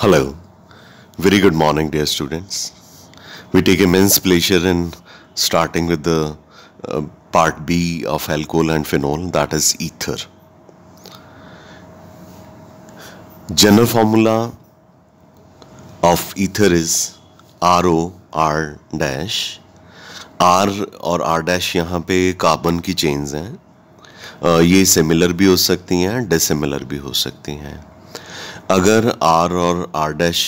Hello. Very good morning, dear students. We take immense pleasure in starting with the uh, part B of alcohol and phenol, that is ether. General formula of ether is RO R dash. R और R dash यहाँ पे carbon की chains हैं ये similar भी हो सकती हैं डिसिमिलर भी हो सकती हैं अगर आर और आर डैश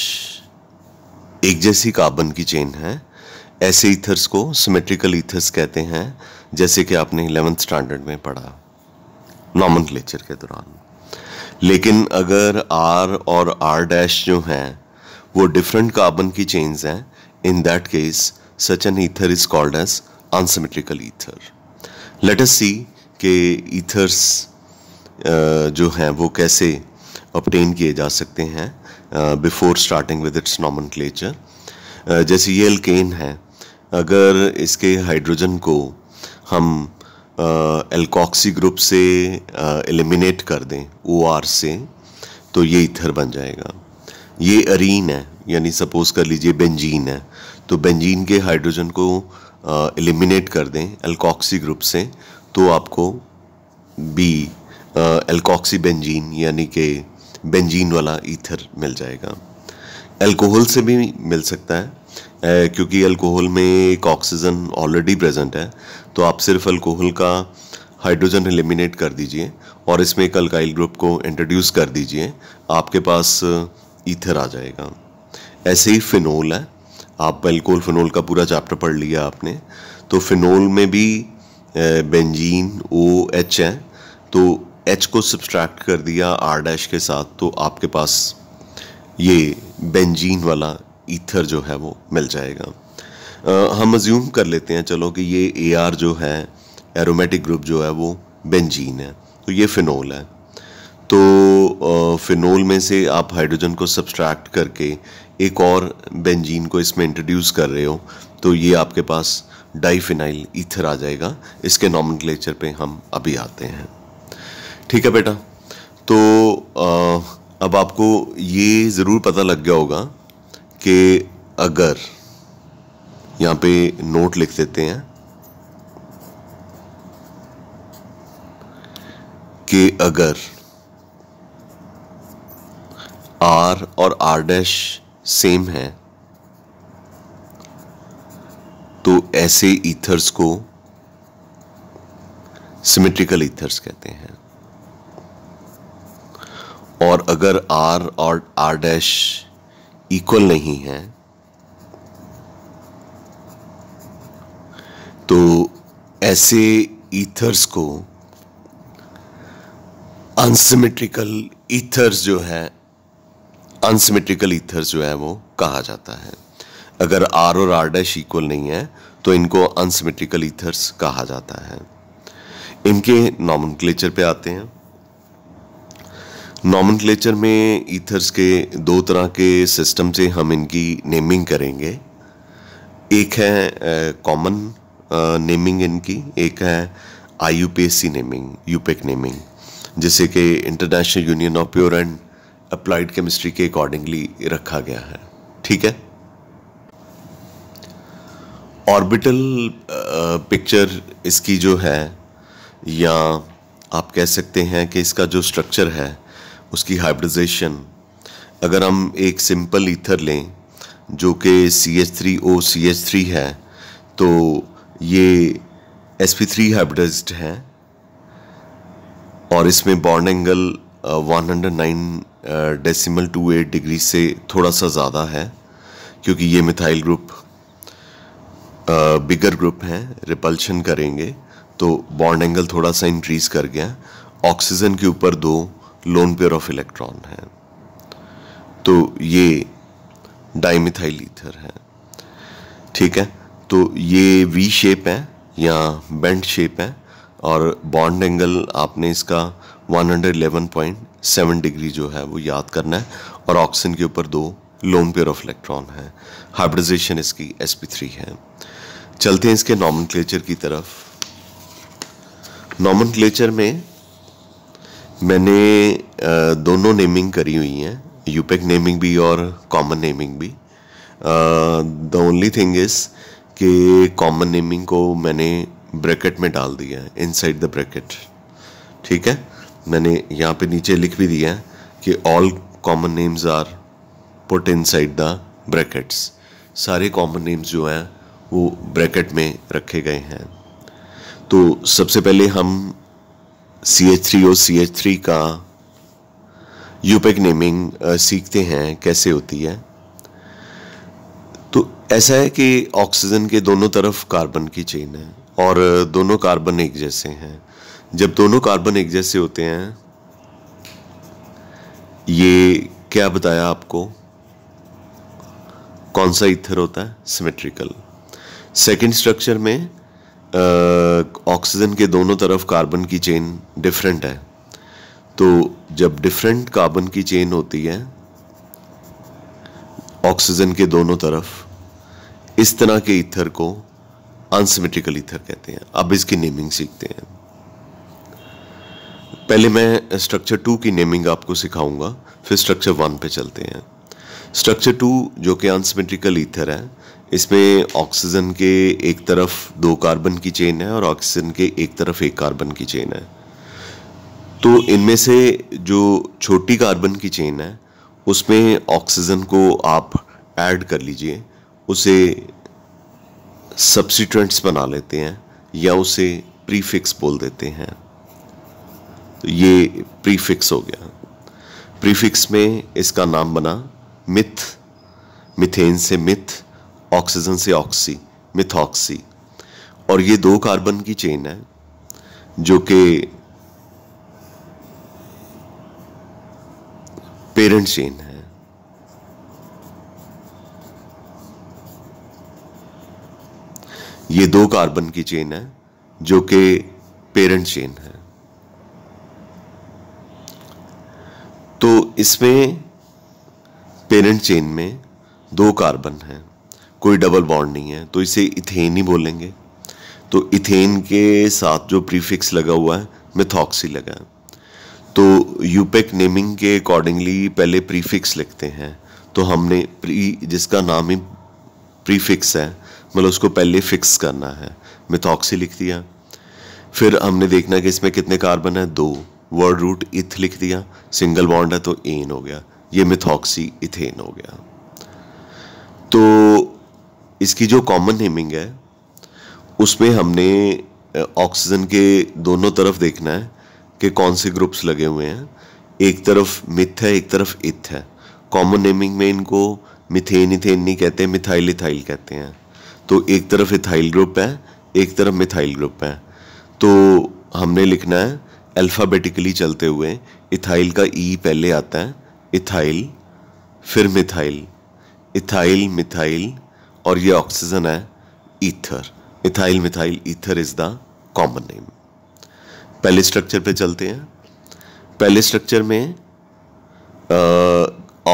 एक जैसी कार्बन की चेन है ऐसे ईथर्स को सिमेट्रिकल ईथर्स कहते हैं जैसे कि आपने इलेवेंथ स्टैंडर्ड में पढ़ा नॉमन के दौरान लेकिन अगर आर और आर डैश जो हैं वो डिफरेंट कार्बन की चेन्स हैं in that case such an ether is called as unsymmetrical ether let us see के ईथर्स जो हैं वो कैसे ऑप्टेन किए जा सकते हैं बिफोर स्टार्टिंग विद इट्स नॉमन जैसे ये एल्केन है अगर इसके हाइड्रोजन को हम एल्कॉक्सी ग्रुप से एलिमिनेट कर दें ओ से तो ये इथर बन जाएगा ये अरीन है यानी सपोज़ कर लीजिए बेंजीन है तो बेंजीन के हाइड्रोजन को एलिमिनेट कर दें एल्कॉक्सी ग्रुप से तो आपको बी एल्कॉक्सी बेंजीन यानी कि बेंजीन वाला ईथर मिल जाएगा अल्कोहल से भी मिल सकता है क्योंकि अल्कोहल में एक ऑक्सीजन ऑलरेडी प्रेजेंट है तो आप सिर्फ अल्कोहल का हाइड्रोजन एलिमिनेट कर दीजिए और इसमें एक अल्काइल ग्रुप को इंट्रोड्यूस कर दीजिए आपके पास ईथर आ जाएगा ऐसे ही फिनोल है आप एल्कोहल फिनोल का पूरा चैप्टर पढ़ लिया आपने तो फिनोल में भी बेंजीन ओ एच है तो एच को सब्सट्रैक्ट कर दिया आर डैश के साथ तो आपके पास ये बेंजीन वाला ईथर जो है वो मिल जाएगा आ, हम अज्यूम कर लेते हैं चलो कि ये ए आर जो है एरोमेटिक ग्रुप जो है वो बेंजीन है तो ये फिनोल है तो आ, फिनोल में से आप हाइड्रोजन को सब्सट्रैक्ट करके एक और बेंजीन को इसमें इंट्रोड्यूस कर रहे हो तो ये आपके पास डाईफिनाइल ईथर आ जाएगा इसके नॉमन पे हम अभी आते हैं ठीक है बेटा तो आ, अब आपको ये ज़रूर पता लग गया होगा कि अगर यहाँ पे नोट लिख देते हैं कि अगर आर और आर डैश सेम है तो ऐसे ईथर्स को सिमेट्रिकल ईथर्स कहते हैं और अगर आर और आर डैश इक्वल नहीं है तो ऐसे ईथर्स को अनसिमेट्रिकल ईथर्स जो है अनसिमेट्रिकल ईथर्स जो है वो कहा जाता है अगर आर और आर डैश इक्वल नहीं है तो इनको अनसिमेट्रिकल ईथर्स कहा जाता है इनके नॉमन पे आते हैं नॉमनक्लेचर में ईथर्स के दो तरह के सिस्टम से हम इनकी नेमिंग करेंगे एक है कॉमन नेमिंग इनकी एक है आई नेमिंग यूपेक नेमिंग जिसे कि international union of pure and applied chemistry के अकॉर्डिंगली रखा गया है ठीक है ऑर्बिटल पिक्चर इसकी जो है या आप कह सकते हैं कि इसका जो स्ट्रक्चर है उसकी हाइब्रिडाइजेशन अगर हम एक सिंपल ईथर लें जो कि C H three O C H three है तो ये एस पी थ्री हाइब्रिडाइज्ड है और इसमें bond angle one hundred nine decimal two eight degree से थोड़ा सा ज़्यादा है क्योंकि ये मिथाइल ग्रुप बिगर ग्रुप हैं रिपल्शन करेंगे तो बॉन्ड एंगल थोड़ा सा इंक्रीज़ कर गया ऑक्सीजन के ऊपर दो लोन पेयर ऑफ इलेक्ट्रॉन है तो ये डाइमिथाइल ईथर है ठीक है तो ये वी शेप है या बेंड शेप है और बॉन्ड एंगल आपने इसका 111.7 डिग्री जो है वो याद करना है और ऑक्सीजन के ऊपर दो लोन पेयर ऑफ इलेक्ट्रॉन है हाइब्रिडाइजेशन इसकी sp3 है चलते हैं इसके नॉमन की तरफ नॉमन में मैंने दोनों नेमिंग करी हुई हैं यूपेक नेमिंग e भी और कॉमन नेमिंग भी द ओनली थिंग इज़ कि कॉमन नेमिंग को मैंने ब्रैकेट में डाल दिया है इनसाइड द ब्रैकेट ठीक है मैंने यहाँ पे नीचे लिख भी दिया है कि all common names are put inside the brackets सारे कॉमन नेम्स जो हैं वो ब्रैकेट में रखे गए हैं तो सबसे पहले हम सी एच थ्री और सी एच थ्री का यूपेक नेमिंग e सीखते हैं कैसे होती है तो ऐसा है कि ऑक्सीजन के दोनों तरफ कार्बन की चेन है और दोनों कार्बन एक जैसे हैं जब दोनों कार्बन एक जैसे होते हैं ये क्या बताया आपको कौन सा इथर होता है सिमेट्रिकल सेकंड स्ट्रक्चर में ऑक्सीजन के दोनों तरफ कार्बन की चेन डिफरेंट है तो जब डिफरेंट कार्बन की चेन होती है ऑक्सीजन के दोनों तरफ इस तरह के ईथर को अनसिमेट्रिकल ईथर कहते हैं अब इसकी नेमिंग सीखते हैं पहले मैं स्ट्रक्चर टू की नेमिंग आपको सिखाऊंगा फिर स्ट्रक्चर वन पे चलते हैं स्ट्रक्चर टू जो कि अनसिमेट्रिकल ईथर है इसमें ऑक्सीजन के एक तरफ दो कार्बन की चेन है और ऑक्सीजन के एक तरफ एक कार्बन की चेन है तो इनमें से जो छोटी कार्बन की चेन है उसमें ऑक्सीजन को आप ऐड कर लीजिए उसे सब्सिट्रेंट्स बना लेते हैं या उसे प्रीफिक्स बोल देते हैं तो ये प्रीफिक्स हो गया प्रीफिक्स में इसका नाम बना मिथ मिथेन से मिथ ऑक्सीजन से ऑक्सी मिथॉक्सी और ये दो कार्बन की चेन है जो कि पेरेंट चेन है ये दो कार्बन की चेन है जो कि पेरेंट चेन है तो इसमें पेरेंट चेन में दो कार्बन हैं कोई डबल बॉन्ड नहीं है तो इसे इथेन ही बोलेंगे तो इथेन के साथ जो प्रीफिक्स लगा हुआ है मिथॉक्सी लगा है तो यूपेक नेमिंग के अकॉर्डिंगली पहले प्रीफिक्स लिखते हैं तो हमने प्री जिसका नाम ही प्रीफिक्स है मतलब उसको पहले फिक्स करना है मिथॉक्सी लिख दिया फिर हमने देखना कि इसमें कितने कार्बन है दो वर्ड रूट इथ लिख दिया सिंगल बॉन्ड है तो एन हो गया ये मिथॉक्सी इथेन हो गया तो इसकी जो कॉमन नेमिंग है उसमें हमने ऑक्सीजन के दोनों तरफ देखना है कि कौन से ग्रुप्स लगे हुए हैं एक तरफ मिथ है एक तरफ इथ है कॉमन नेमिंग में इनको मिथेन इथेन नहीं कहते मिथाइल इथाइल कहते हैं तो एक तरफ इथाइल ग्रुप है एक तरफ मिथाइल ग्रुप है तो हमने लिखना है अल्फ़ाबेटिकली चलते हुए इथाइल का ई e पहले आता है इथाइल फिर मिथाइल इथाइल मिथाइल और ये ऑक्सीजन है ether ethyl methyl ether is the common name पहले स्ट्रक्चर पे चलते हैं पहले स्ट्रक्चर में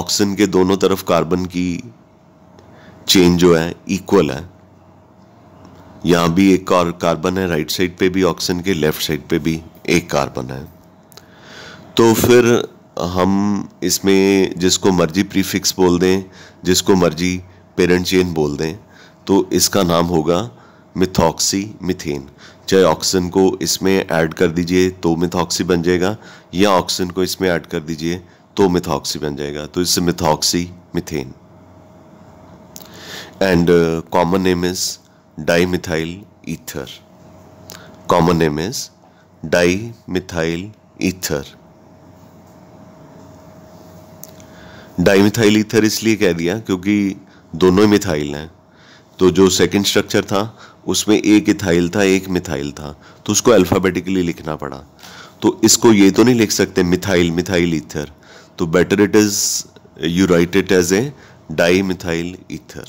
ऑक्सीजन के दोनों तरफ कार्बन की चेन जो है इक्वल है यहां भी एक और कार्बन है राइट साइड पे भी ऑक्सीजन के लेफ्ट साइड पे भी एक कार्बन है तो फिर हम इसमें जिसको मर्जी प्रीफिक्स बोल दें जिसको मर्जी पेरेंट चेन बोल दें तो इसका नाम होगा मिथॉक्सी मिथेन चाहे ऑक्सीजन को इसमें ऐड कर दीजिए तो मिथॉक्सी बन जाएगा या ऑक्सीजन को इसमें ऐड कर दीजिए तो मिथॉक्सी बन जाएगा तो इससे methoxy methane and common name is dimethyl ether common name is dimethyl ether dimethyl ether इसलिए कह दिया क्योंकि दोनों मिथाइल हैं तो जो सेकंड स्ट्रक्चर था उसमें एक इथाइल था एक मिथाइल था तो उसको अल्फ़ाबेटिकली लिखना पड़ा तो इसको ये तो नहीं लिख सकते मिथाइल मिथाइल ईथर तो better it is you write it as a dimethyl ether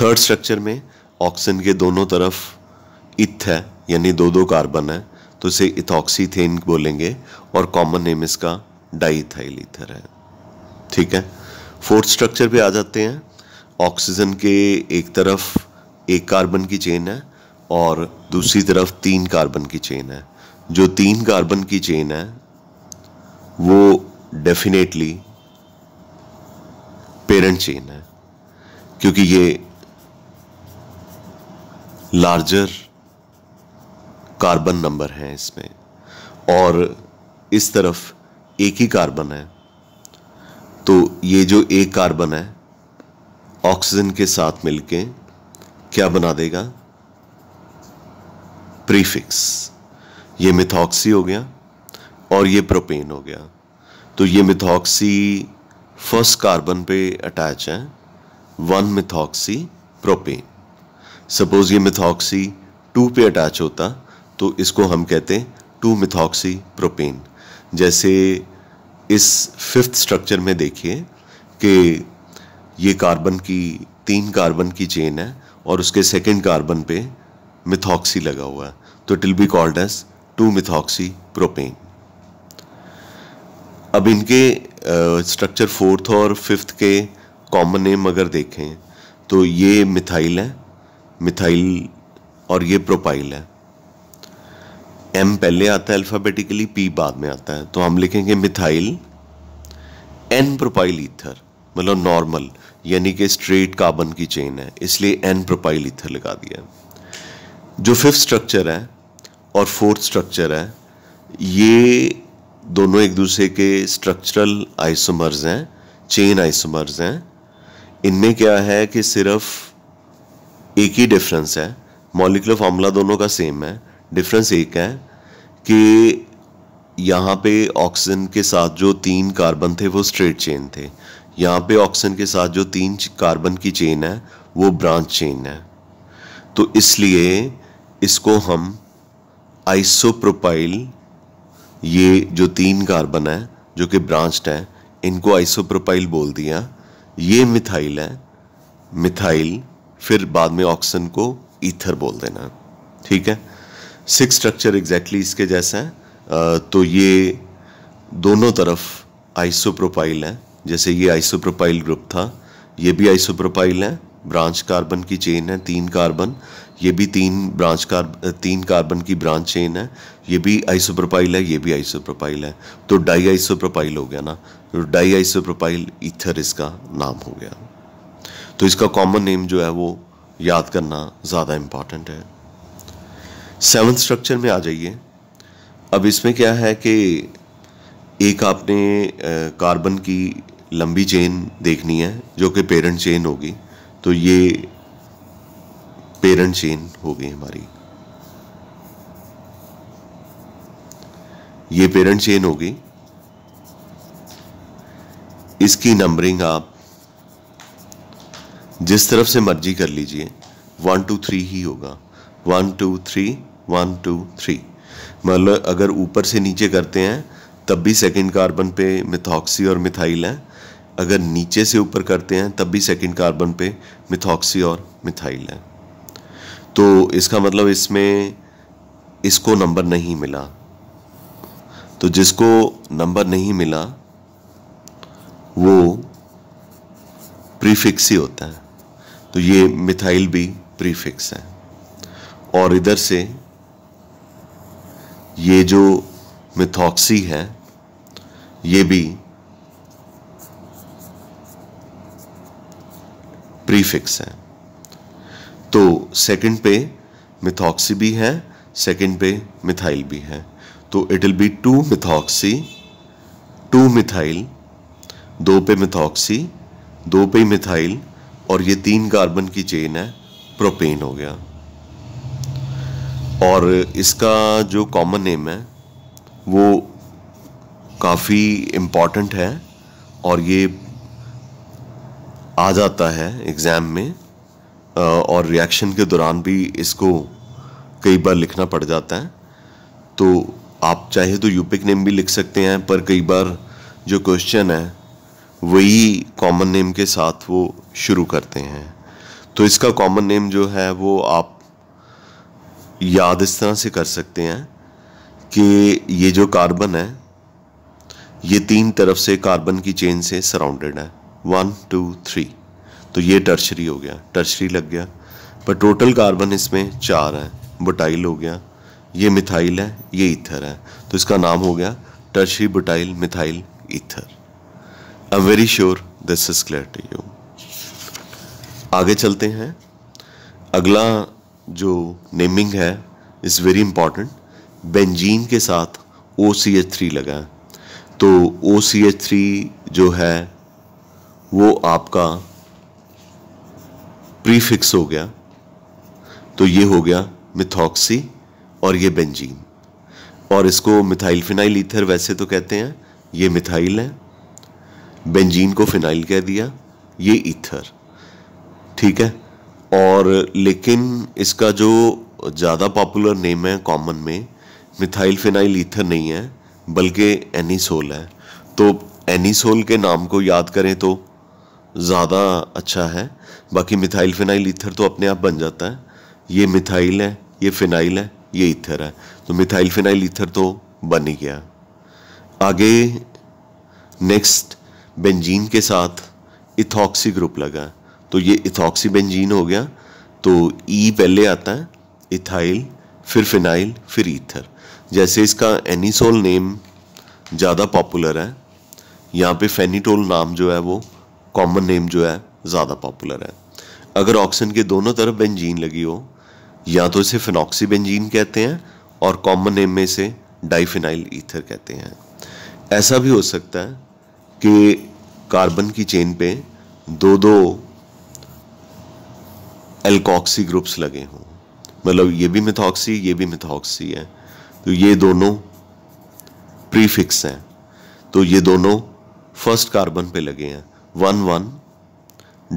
third structure में ऑक्सीजन के दोनों तरफ इथ है यानी दो दो कार्बन है तो इसे इथॉक्सीथेन बोलेंगे और कॉमन नेम इसका डाईथाइल ईथर है ठीक है फोर्थ स्ट्रक्चर पे आ जाते हैं ऑक्सीजन के एक तरफ एक कार्बन की चेन है और दूसरी तरफ तीन कार्बन की चेन है जो तीन कार्बन की चेन है वो डेफिनेटली पेरेंट चेन है क्योंकि ये लार्जर कार्बन नंबर है इसमें और इस तरफ एक ही कार्बन है तो ये जो एक कार्बन है ऑक्सीजन के साथ मिलके क्या बना देगा प्रीफिक्स ये मिथॉक्सी हो गया और ये प्रोपेन हो गया तो ये मिथॉक्सी फर्स्ट कार्बन पे अटैच है वन मिथॉक्सी प्रोपेन सपोज ये मिथॉक्सी टू पे अटैच होता तो इसको हम कहते हैं टू मिथॉक्सी प्रोपेन जैसे इस फिफ्थ स्ट्रक्चर में देखिए कि ये कार्बन की तीन कार्बन की चेन है और उसके सेकंड कार्बन पे मिथॉक्सी लगा हुआ है तो it will be called as two methoxypropane अब इनके स्ट्रक्चर फोर्थ और फिफ्थ के कॉमन नेम अगर देखें तो ये मिथाइल है मिथाइल और ये प्रोपाइल है एम पहले आता है अल्फ़ाबेटिकली पी बाद में आता है तो हम लिखेंगे मिथाइल एन प्रोपाइल ईथर मतलब नॉर्मल यानी कि स्ट्रेट कार्बन की चेन है इसलिए एन प्रोपाइल ईथर लगा दिया जो फिफ्थ स्ट्रक्चर है और फोर्थ स्ट्रक्चर है ये दोनों एक दूसरे के स्ट्रक्चरल आइसोमर्स हैं चेन आइसोमर्स हैं इनमें क्या है कि सिर्फ एक ही डिफरेंस है मॉलिकुलर फार्मूला दोनों का सेम है डिफरेंस एक है कि यहाँ पे ऑक्सीजन के साथ जो तीन कार्बन थे वो स्ट्रेट चेन थे यहाँ पे ऑक्सीजन के साथ जो तीन कार्बन की चेन है वो ब्रांच चेन है तो इसलिए इसको हम आइसोप्रोपाइल ये जो तीन कार्बन है जो कि ब्रांच्ड है इनको आइसोप्रोपाइल बोल दिया ये मिथाइल है मिथाइल फिर बाद में ऑक्सीजन को ईथर बोल देना ठीक है सिक्स स्ट्रक्चर एग्जैक्टली इसके जैसा है तो ये दोनों तरफ आइसोप्रोपाइल है जैसे ये आइसोप्रोपाइल ग्रुप था ये भी आइसोप्रोपाइल है ब्रांच कार्बन की चेन है तीन कार्बन ये भी तीन ब्रांच कार्ब तीन कार्बन की ब्रांच चेन है ये भी आइसोप्रोपाइल है ये भी आइसोप्रोपाइल है तो डाई आइसोप्रोपाइल हो गया ना तो डाई आइसोप्रोपाइल ईथर इसका नाम हो गया तो इसका कॉमन नेम जो है वो याद करना ज़्यादा इम्पॉर्टेंट है सेवन स्ट्रक्चर में आ जाइए अब इसमें क्या है कि एक आपने कार्बन की लंबी चेन देखनी है जो कि पेरेंट चेन होगी तो ये पेरेंट चेन होगी हमारी ये पेरेंट चेन होगी इसकी नंबरिंग आप जिस तरफ से मर्जी कर लीजिए वन टू थ्री ही होगा one two three one two three मतलब अगर ऊपर से नीचे करते हैं तब भी सेकंड कार्बन पे मिथॉक्सी और मिथाइल हैं अगर नीचे से ऊपर करते हैं तब भी सेकंड कार्बन पे मिथॉक्सी और मिथाइल हैं तो इसका मतलब इसमें इसको नंबर नहीं मिला तो जिसको नंबर नहीं मिला वो प्रीफिक्स ही होता है तो ये मिथाइल भी प्रीफिक्स है और इधर से ये जो मिथॉक्सी है ये भी प्रीफिक्स है तो सेकंड पे मिथॉक्सी भी है सेकंड पे मिथाइल भी है तो it will be two methoxy two methyl दो पे मिथॉक्सी दो पे मिथाइल और ये तीन कार्बन की चेन है प्रोपेन हो गया और इसका जो कॉमन नेम है वो काफ़ी इम्पॉर्टेंट है और ये आ जाता है एग्ज़ाम में और रिएक्शन के दौरान भी इसको कई बार लिखना पड़ जाता है तो आप चाहे तो यूपिक नेम भी लिख सकते हैं पर कई बार जो क्वेश्चन है वही कॉमन नेम के साथ वो शुरू करते हैं तो इसका कॉमन नेम जो है वो आप याद इस तरह से कर सकते हैं कि ये जो कार्बन है ये तीन तरफ से कार्बन की चेन से सराउंडेड है वन टू थ्री तो ये टर्शरी हो गया टर्शरी लग गया पर टोटल कार्बन इसमें चार है बुटाइल हो गया ये मिथाइल है ये इथर है तो इसका नाम हो गया tertiary butyl methyl ether I am very sure this is clear to you आगे चलते हैं अगला जो नेमिंग है इज़ वेरी इम्पॉर्टेंट बेंजीन के साथ ओ सी एच थ्री लगा है तो ओ सी एच थ्री जो है वो आपका प्रीफिक्स हो गया तो ये हो गया मिथॉक्सी और ये बेंजीन और इसको मिथाइल फिनाइल ईथर वैसे तो कहते हैं ये मिथाइल है बेंजीन को फिनाइल कह दिया ये ईथर ठीक है और लेकिन इसका जो ज़्यादा पॉपुलर नेम है कॉमन में मिथाइल फिनाइल ईथर नहीं है बल्कि एनीसोल है तो एनीसोल के नाम को याद करें तो ज़्यादा अच्छा है बाकी मिथाइल फिनाइल ईथर तो अपने आप बन जाता है ये मिथाइल है ये फिनाइल है ये ईथर है तो मिथाइल फिनाइल ईथर तो बन ही गया आगे नेक्स्ट बेंजीन के साथ इथॉक्सी ग्रुप लगा है तो ये इथॉक्सीबेंजीन हो गया तो ई e पहले आता है इथाइल फिर फिनाइल फिर ईथर जैसे इसका एनीसोल नेम ज़्यादा पॉपुलर है यहाँ पे फेनीटोल नाम जो है वो कॉमन नेम जो है ज़्यादा पॉपुलर है अगर ऑक्सीजन के दोनों तरफ बेंजीन लगी हो या तो इसे फिनॉक्सी बेंजीन कहते हैं और कॉमन नेम में से डाइफिनाइल ईथर कहते हैं ऐसा भी हो सकता है कि कार्बन की चेन पे दो दो एल्कॉक्सी ग्रुप्स लगे हों मतलब ये भी मिथॉक्सी ये भी मिथॉक्सी है तो ये दोनों प्रीफिक्स हैं तो ये दोनों फर्स्ट कार्बन पे लगे हैं वन वन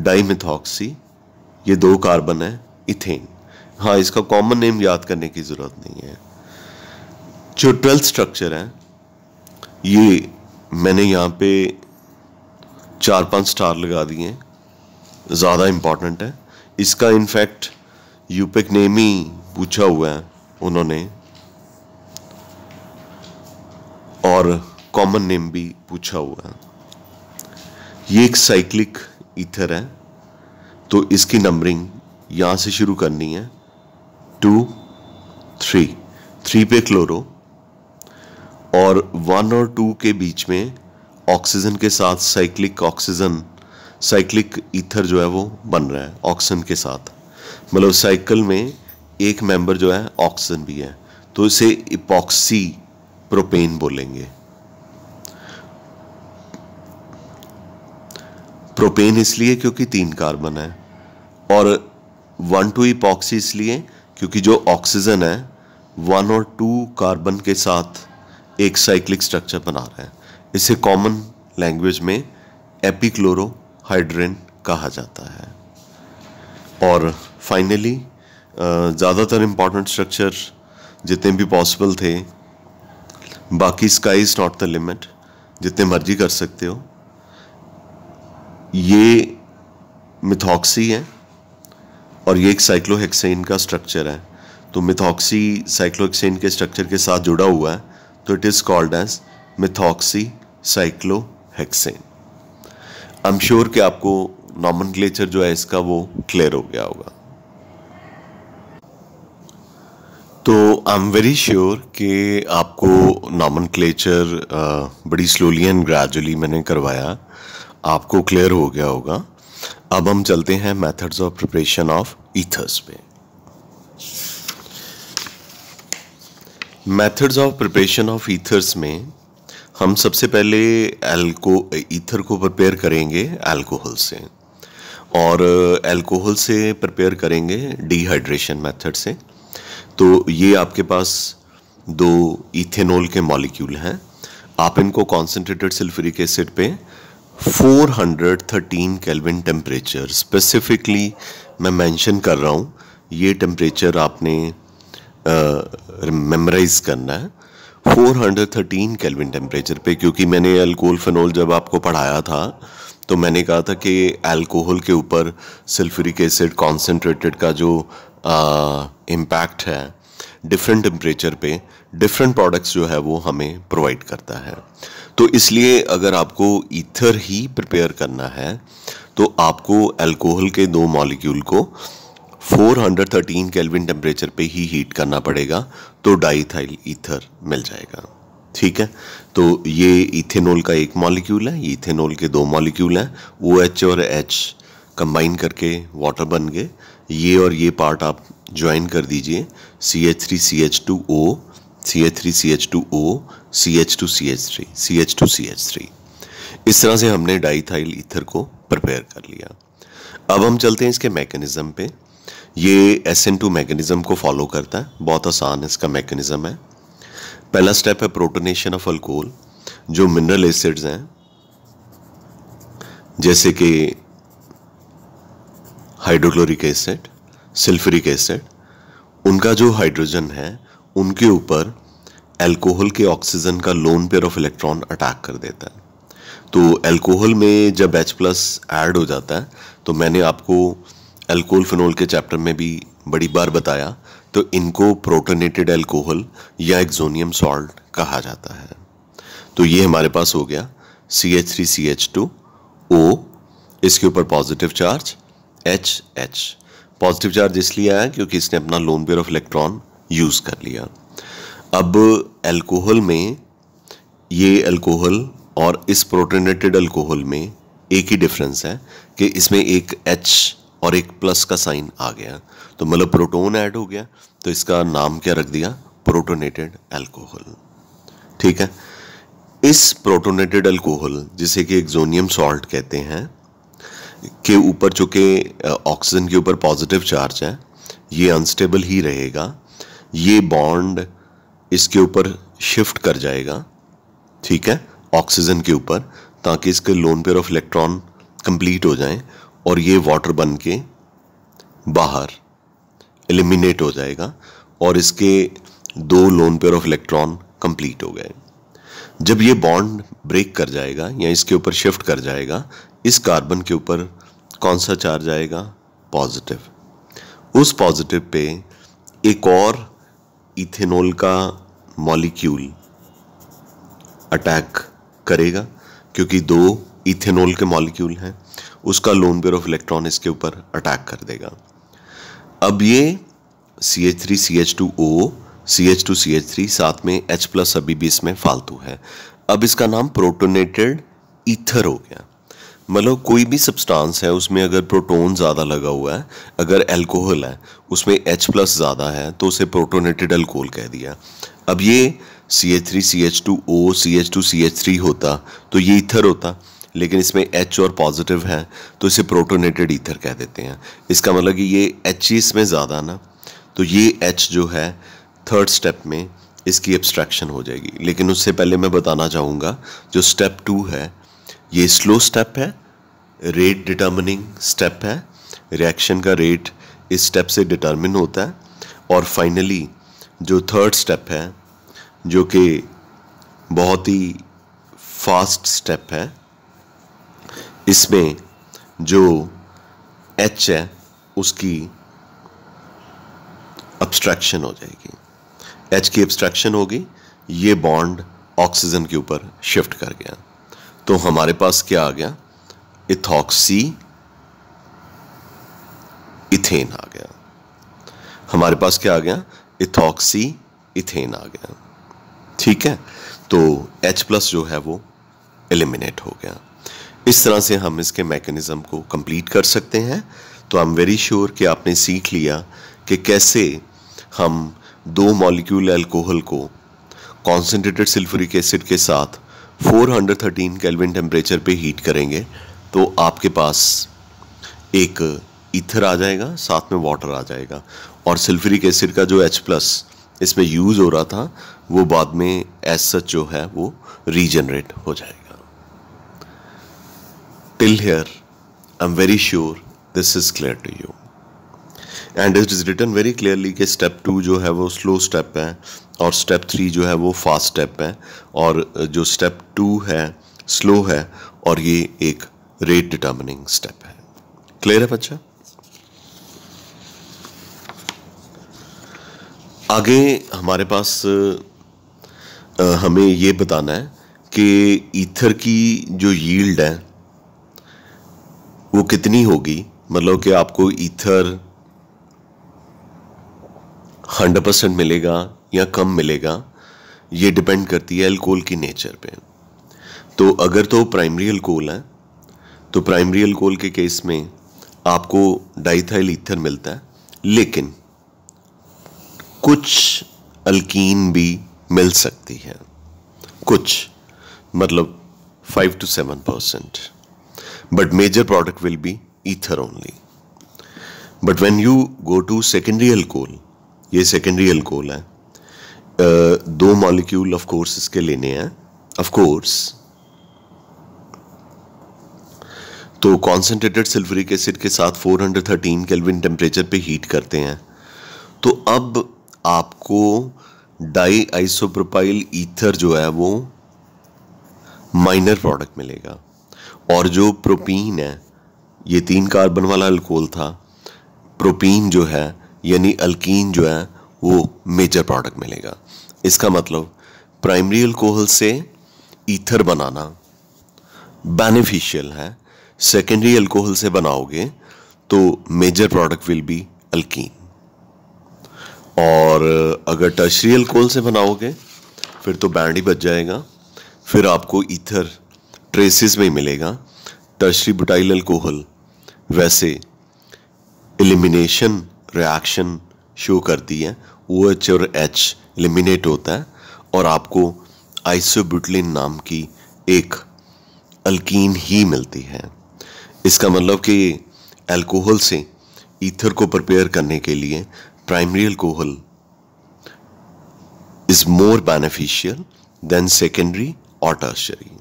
डाईमिथॉक्सी ये दो कार्बन है इथेन हाँ इसका कॉमन नेम याद करने की ज़रूरत नहीं है जो ट्वेल्थ स्ट्रक्चर है ये मैंने यहाँ पे चार पांच स्टार लगा दिए ज़्यादा इम्पॉर्टेंट है इसका इनफैक्ट यूपेक नेम ही पूछा हुआ है उन्होंने और कॉमन नेम भी पूछा हुआ है ये एक साइक्लिक ईथर है तो इसकी नंबरिंग यहां से शुरू करनी है टू थ्री थ्री पे क्लोरो और वन और टू के बीच में ऑक्सीजन के साथ साइक्लिक ऑक्सीजन साइक्लिक ईथर जो है वो बन रहा है ऑक्सीजन के साथ मतलब साइकिल में एक मेंबर जो है ऑक्सीजन भी है तो इसे इपॉक्सी प्रोपेन बोलेंगे प्रोपेन इसलिए क्योंकि तीन कार्बन है और वन टू इपॉक्सी इसलिए क्योंकि जो ऑक्सीजन है वन और टू कार्बन के साथ एक साइक्लिक स्ट्रक्चर बना रहे हैं इसे कॉमन लैंग्वेज में एपिक्लोरो हाइड्रेन कहा जाता है और फाइनली ज़्यादातर इम्पॉर्टेंट स्ट्रक्चर जितने भी पॉसिबल थे बाकी sky is not the limit जितने मर्जी कर सकते हो ये मिथॉक्सी है और ये एक साइक्लोहेक्सेन का स्ट्रक्चर है तो मिथॉक्सी साइक्लोहेक्सेन के स्ट्रक्चर के साथ जुड़ा हुआ है तो it is called as methoxycyclohexane I am sure कि आपको नॉमन जो है इसका वो क्लियर हो गया होगा तो आई एम वेरी श्योर कि आपको नॉमन बड़ी स्लोली एंड ग्रेजुअली मैंने करवाया आपको क्लियर हो गया होगा अब हम चलते हैं methods of preparation of ethers पे methods of preparation of ethers में हम सबसे पहले एल्को ईथर को प्रिपेयर करेंगे अल्कोहल से और अल्कोहल uh, से प्रिपेयर करेंगे डिहाइड्रेशन मेथड से तो ये आपके पास दो इथेनॉल के मॉलिक्यूल हैं आप इनको कॉन्सेंट्रेटेड सल्फ्यूरिक एसिड पे 413 केल्विन टेम्परेचर स्पेसिफिकली मैं मेंशन कर रहा हूँ ये टेम्परेचर आपने मेमोराइज uh, करना है 413 केल्विन टेम्परेचर पे क्योंकि मैंने अल्कोहल फिनोल जब आपको पढ़ाया था तो मैंने कहा था कि अल्कोहल के ऊपर सल्फ्यूरिक एसिड कॉन्सेंट्रेटेड का जो इम्पैक्ट है डिफरेंट टेम्परेचर पे डिफरेंट प्रोडक्ट्स जो है वो हमें प्रोवाइड करता है तो इसलिए अगर आपको ईथर ही प्रिपेयर करना है तो आपको अल्कोहल के दो मॉलिक्यूल को 413 केल्विन टेम्परेचर पे ही हीट करना पड़ेगा तो डाईथाइल ईथर मिल जाएगा ठीक है तो ये इथेनॉल का एक मॉलिक्यूल है इथेनॉल के दो मॉलिक्यूल हैं ओ एच और एच कंबाइन करके वाटर बन गए ये और ये पार्ट आप ज्वाइन कर दीजिए C H three C H two O C H three C H two O C H two C H three C H two C H three इस तरह से हमने डाईथाइल ईथर को प्रिपेयर कर लिया अब हम चलते हैं इसके मैकेनिज्म पे ये एस एन टू मैकेनिज़्म को फॉलो करता है बहुत आसान इसका मैकेनिज़म है पहला स्टेप है प्रोटोनेशन ऑफ अल्कोहल जो मिनरल एसिड्स हैं जैसे कि हाइड्रोक्लोरिक एसिड सल्फ्यूरिक एसिड उनका जो हाइड्रोजन है उनके ऊपर अल्कोहल के ऑक्सीजन का lone pair of electron attack कर देता है तो अल्कोहल में जब एच प्लस एड हो जाता है तो मैंने आपको अल्कोहल फिनोल के चैप्टर में भी बड़ी बार बताया तो इनको प्रोटोनेटेड अल्कोहल या एक्जोनियम सॉल्ट कहा जाता है तो ये हमारे पास हो गया C H three C H two O इसके ऊपर positive charge H H positive charge इसलिए आया क्योंकि इसने अपना lone pair of electron use कर लिया अब अल्कोहल में ये अल्कोहल और इस प्रोटोनेटेड अल्कोहल में एक ही डिफरेंस है कि इसमें एक एच और एक प्लस का साइन आ गया तो मतलब प्रोटोन ऐड हो गया तो इसका नाम क्या रख दिया प्रोटोनेटेड अल्कोहल ठीक है इस प्रोटोनेटेड अल्कोहल जिसे कि एक्जोनियम सॉल्ट कहते हैं के ऊपर चूँकि ऑक्सीजन के ऊपर पॉजिटिव चार्ज है ये अनस्टेबल ही रहेगा ये बॉन्ड इसके ऊपर शिफ्ट कर जाएगा ठीक है ऑक्सीजन के ऊपर ताकि इसके lone pair of electron complete हो जाएं और ये वाटर बन के बाहर एलिमिनेट हो जाएगा और इसके दो lone pair of electron complete हो गए जब ये बॉन्ड ब्रेक कर जाएगा या इसके ऊपर शिफ्ट कर जाएगा इस कार्बन के ऊपर कौन सा चार्ज आएगा पॉजिटिव उस पॉजिटिव पे एक और इथेनॉल का मॉलिक्यूल अटैक करेगा क्योंकि दो इथेनॉल के मॉलिक्यूल हैं उसका लोन पेयर ऑफ इलेक्ट्रॉन इसके ऊपर अटैक कर देगा अब ये C H three C H two O C H two C H three साथ में एच प्लस अभी भी इसमें फालतू है अब इसका नाम प्रोटोनेटेड ईथर हो गया मतलब कोई भी सब्सटेंस है उसमें अगर प्रोटोन ज़्यादा लगा हुआ है अगर अल्कोहल है उसमें एच प्लस ज़्यादा है तो उसे प्रोटोनेटेड अल्कोहल कह दिया अब ये C H three C H two O C H two C H three होता तो ये इथर होता लेकिन इसमें एच और पॉजिटिव है तो इसे प्रोटोनेटेड ईथर कह देते हैं इसका मतलब कि ये एच ही इसमें ज़्यादा ना तो ये एच जो है थर्ड स्टेप में इसकी एब्स्ट्रैक्शन हो जाएगी लेकिन उससे पहले मैं बताना चाहूँगा जो स्टेप टू है ये स्लो स्टेप है रेट डिटर्मिनिंग स्टेप है रिएक्शन का रेट इस स्टेप से डिटर्मिन होता है और फाइनली जो थर्ड स्टेप है जो कि बहुत ही फास्ट स्टेप है इसमें जो एच है उसकी अब्स्ट्रैक्शन हो जाएगी एच की अब्स्ट्रैक्शन होगी ये बॉन्ड ऑक्सीजन के ऊपर शिफ्ट कर गया तो हमारे पास क्या आ गया इथॉक्सी इथेन आ गया हमारे पास क्या आ गया इथॉक्सी इथेन आ गया ठीक है तो H प्लस जो है वो एलिमिनेट हो गया इस तरह से हम इसके मैकेनिज़्म को कंप्लीट कर सकते हैं तो आई एम वेरी श्योर कि आपने सीख लिया कि कैसे हम दो मॉलिक्यूल अल्कोहल को कॉन्सेंट्रेटेड सल्फ्यूरिक एसिड के साथ 413 केल्विन टेम्परेचर पे हीट करेंगे तो आपके पास एक ईथर आ जाएगा साथ में वाटर आ जाएगा और सल्फ्यूरिक एसिड का जो एच प्लस इसमें यूज़ हो रहा था वो बाद में एज सच जो है वो रीजनरेट हो जाएगा Till here, I'm very sure this is clear to you. And it is written very clearly कि स्टेप टू जो है वो स्लो स्टेप है और स्टेप थ्री जो है वो फास्ट स्टेप है और जो स्टेप टू है स्लो है और ये एक रेट डिटर्मिनिंग स्टेप है क्लियर है बच्चा आगे हमारे पास हमें ये बताना है कि ईथर की जो यील्ड है वो कितनी होगी मतलब कि आपको ईथर हंड्रेड परसेंट मिलेगा या कम मिलेगा ये डिपेंड करती है अल्कोहल की नेचर पे तो अगर तो प्राइमरी अल्कोहल है तो प्राइमरी अल्कोहल के केस में आपको डाइथाइल ईथर मिलता है लेकिन कुछ अल्कीन भी मिल सकती है कुछ मतलब five two seven percent but major product will be ether only. But when you go to secondary alcohol, ये secondary alcohol है दो मॉलिक्यूल ऑफ कोर्स इसके लेने हैं ऑफ कोर्स तो कॉन्सेंट्रेटेड सिल्वरिक एसिड के साथ 413 केल्विन टेम्परेचर पे हीट करते हैं तो अब आपको डाई आइसोप्रोपाइल ईथर जो है वो माइनर प्रोडक्ट मिलेगा और जो प्रोपीन है ये तीन कार्बन वाला अल्कोहल था प्रोपीन जो है यानी अल्कीन जो है वो मेजर प्रोडक्ट मिलेगा इसका मतलब प्राइमरी अल्कोहल से ईथर बनाना बेनिफिशियल है सेकेंडरी अल्कोहल से बनाओगे तो major product will be alkene और अगर टर्शरी अल्कोहल से बनाओगे फिर तो बैंड ही बच जाएगा फिर आपको ईथर ट्रेसेस में ही मिलेगा टर्शरी बुटाइल अल्कोहल वैसे एलिमिनेशन रिएक्शन शो करती है ओ एच और एच एलिमिनेट होता है और आपको आइसोब्यूटलिन नाम की एक अल्कीन ही मिलती है इसका मतलब कि अल्कोहल से ईथर को प्रिपेयर करने के लिए primary alcohol is more beneficial than secondary और टर्शरी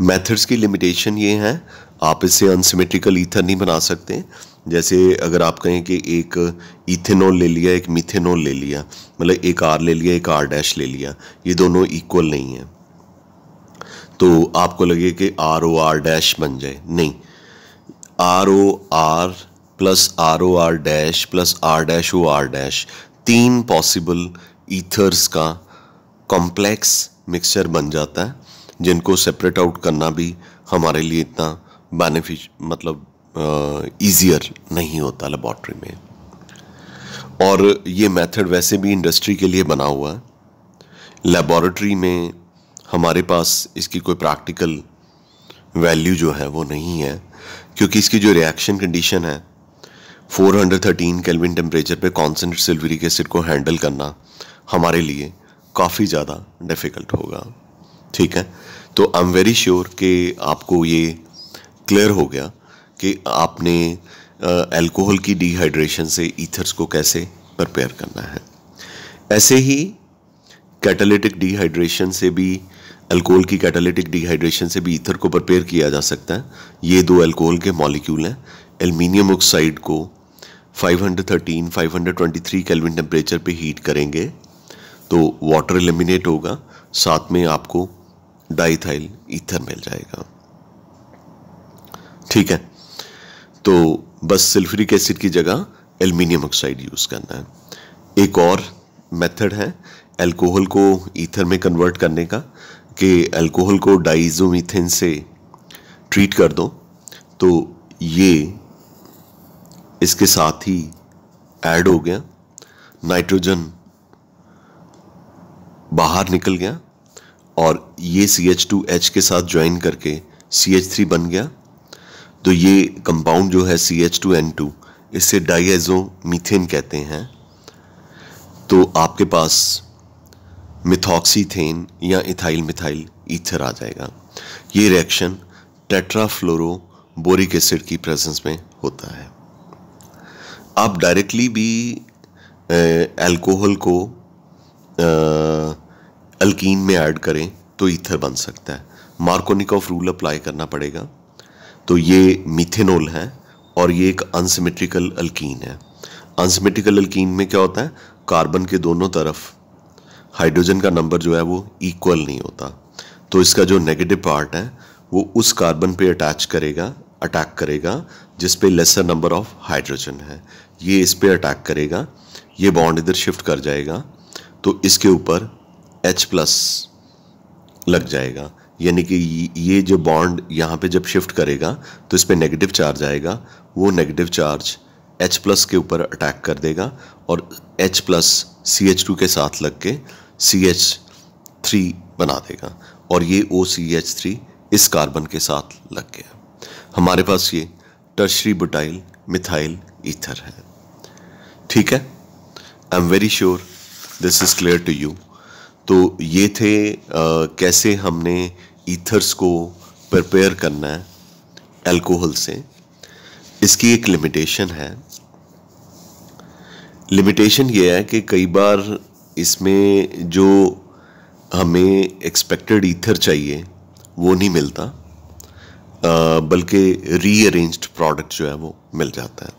मेथड्स की लिमिटेशन ये हैं आप इससे अनसिमेट्रिकल ईथर नहीं बना सकते जैसे अगर आप कहें कि एक इथेनॉल ले लिया एक मिथेनॉल ले लिया मतलब एक आर ले लिया एक आर डैश ले लिया ये दोनों इक्वल नहीं है तो आपको लगे कि आर ओ आर डैश बन जाए नहीं R O R plus R O R dash plus R dash O R dash तीन पॉसिबल ईथर्स का कॉम्प्लेक्स मिक्सचर बन जाता है जिनको सेपरेट आउट करना भी हमारे लिए इतना बेनिफिश मतलब ईजियर नहीं होता लेबॉर्ट्री में और ये मेथड वैसे भी इंडस्ट्री के लिए बना हुआ है लेबॉरेटरी में हमारे पास इसकी कोई प्रैक्टिकल वैल्यू जो है वो नहीं है क्योंकि इसकी जो रिएक्शन कंडीशन है 413 केल्विन टेम्परेचर पे कॉन्सेंट्रेट सिल्वरिक एसिड को हैंडल करना हमारे लिए काफ़ी ज़्यादा डिफ़िकल्ट होगा ठीक है तो आई एम वेरी श्योर कि आपको ये क्लियर हो गया कि आपने अल्कोहल की डिहाइड्रेशन से ईथर्स को कैसे प्रिपेयर करना है ऐसे ही कैटालिटिक डिहाइड्रेशन से भी अल्कोहल की कैटालिटिक डिहाइड्रेशन से भी ईथर को प्रिपेयर किया जा सकता है ये दो अल्कोहल के मॉलिक्यूल हैं एल्मीनियम ऑक्साइड को 513, 523 केल्विन टेम्परेचर पे हीट करेंगे तो वाटर एलिमिनेट होगा साथ में आपको डाइथाइल ईथर मिल जाएगा ठीक है तो बस सल्फ्यूरिक एसिड की जगह एल्युमिनियम ऑक्साइड यूज़ करना है एक और मेथड है अल्कोहल को ईथर में कन्वर्ट करने का कि अल्कोहल को डाइजोमीथेन से ट्रीट कर दो तो ये इसके साथ ही ऐड हो गया नाइट्रोजन बाहर निकल गया और ये सी एच टू एच के साथ ज्वाइन करके सी एच थ्री बन गया तो ये कंपाउंड जो है C H two N two इसे डाइजो मीथेन कहते हैं तो आपके पास मिथॉक्सीथेन या इथाइल मिथाइल ईथर आ जाएगा ये रिएक्शन टेट्राफ्लोरो बोरिक एसिड की प्रेजेंस में होता है आप डायरेक्टली भी एल्कोहल को आ, अल्कीन में ऐड करें तो ईथर बन सकता है मार्कोनिकॉफ रूल अप्लाई करना पड़ेगा तो ये मिथेनोल है और ये एक अनसिमेट्रिकल अल्कीन है अनसिमेट्रिकल अल्कीन में क्या होता है कार्बन के दोनों तरफ हाइड्रोजन का नंबर जो है वो इक्वल नहीं होता तो इसका जो नेगेटिव पार्ट है वो उस कार्बन पे अटैच करेगा अटैक करेगा जिस पे लेसर नंबर ऑफ हाइड्रोजन है ये इस पे अटैक करेगा ये बॉन्ड इधर शिफ्ट कर जाएगा तो इसके ऊपर एच प्लस लग जाएगा यानी कि ये जो बॉन्ड यहाँ पे जब शिफ्ट करेगा तो इस पर नेगेटिव चार्ज आएगा वो नेगेटिव चार्ज H प्लस के ऊपर अटैक कर देगा और H plus C H two के साथ लग के सी एच थ्री बना देगा और ये ओ सी एच थ्री इस कार्बन के साथ लग गया हमारे पास ये टर्शरी बुटाइल मिथाइल ईथर है ठीक है I am very sure this is clear to you तो ये थे आ, कैसे हमने ईथर्स को प्रिपेयर करना है एल्कोहल से इसकी एक लिमिटेशन है लिमिटेशन ये है कि कई बार इसमें जो हमें एक्सपेक्टेड ईथर चाहिए वो नहीं मिलता बल्कि रीअरेंज्ड प्रोडक्ट जो है वो मिल जाता है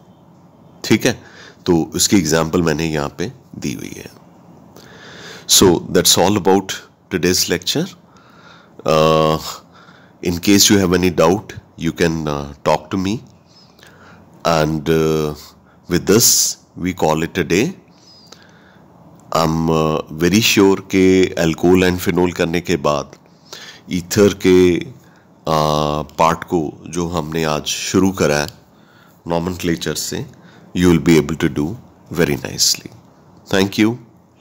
ठीक है तो उसकी एग्ज़ाम्पल मैंने यहाँ पे दी हुई है So that's all about today's lecture. Uh, in case you have any doubt, you can uh, talk to me. And uh, with this, we call it a day. I'm uh, very sure के alcohol and phenol करने के बाद ether के part को जो हमने आज शुरू करा है नॉमन से you will be able to do very nicely. Thank you.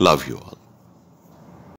Love you all.